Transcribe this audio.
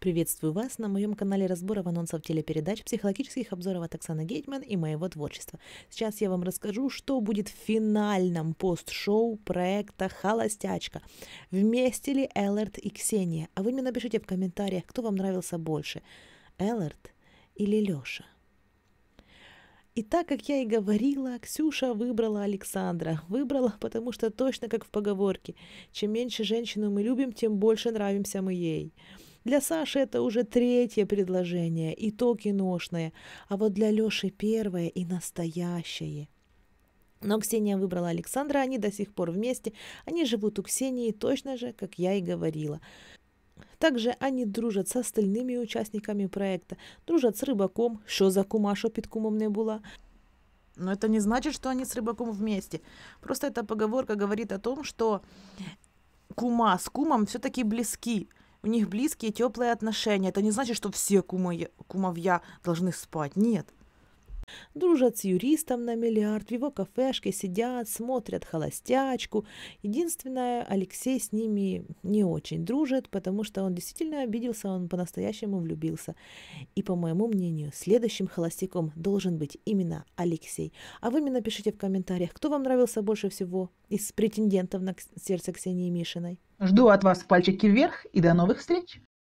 Приветствую вас на моем канале разборов анонсов телепередач, психологических обзоров от Оксаны Гейтман и моего творчества. Сейчас я вам расскажу, что будет в финальном пост-шоу проекта «Холостячка». Вместе ли Эллард и Ксения? А вы мне напишите в комментариях, кто вам нравился больше, Эллард или Лёша. И так, как я и говорила, Ксюша выбрала Александра. Выбрала, потому что точно как в поговорке. Чем меньше женщину мы любим, тем больше нравимся мы ей. Для Саши это уже третье предложение, и то киношное, а вот для Лёши первое и настоящее. Но Ксения выбрала Александра, они до сих пор вместе, они живут у Ксении точно же, как я и говорила. Также они дружат с остальными участниками проекта, дружат с рыбаком, что за кума, что під кумом не була. Но это не значит, что они с рыбаком вместе. Просто эта поговорка говорит о том, что кума с кумом все-таки близки у них близкие, теплые отношения. Это не значит, что все кумы, кумовья должны спать. Нет дружат с юристом на миллиард, в его кафешке сидят, смотрят холостячку. Единственное, Алексей с ними не очень дружит, потому что он действительно обиделся, он по-настоящему влюбился. И, по моему мнению, следующим холостяком должен быть именно Алексей. А вы мне напишите в комментариях, кто вам нравился больше всего из претендентов на сердце Ксении Мишиной. Жду от вас пальчики вверх и до новых встреч!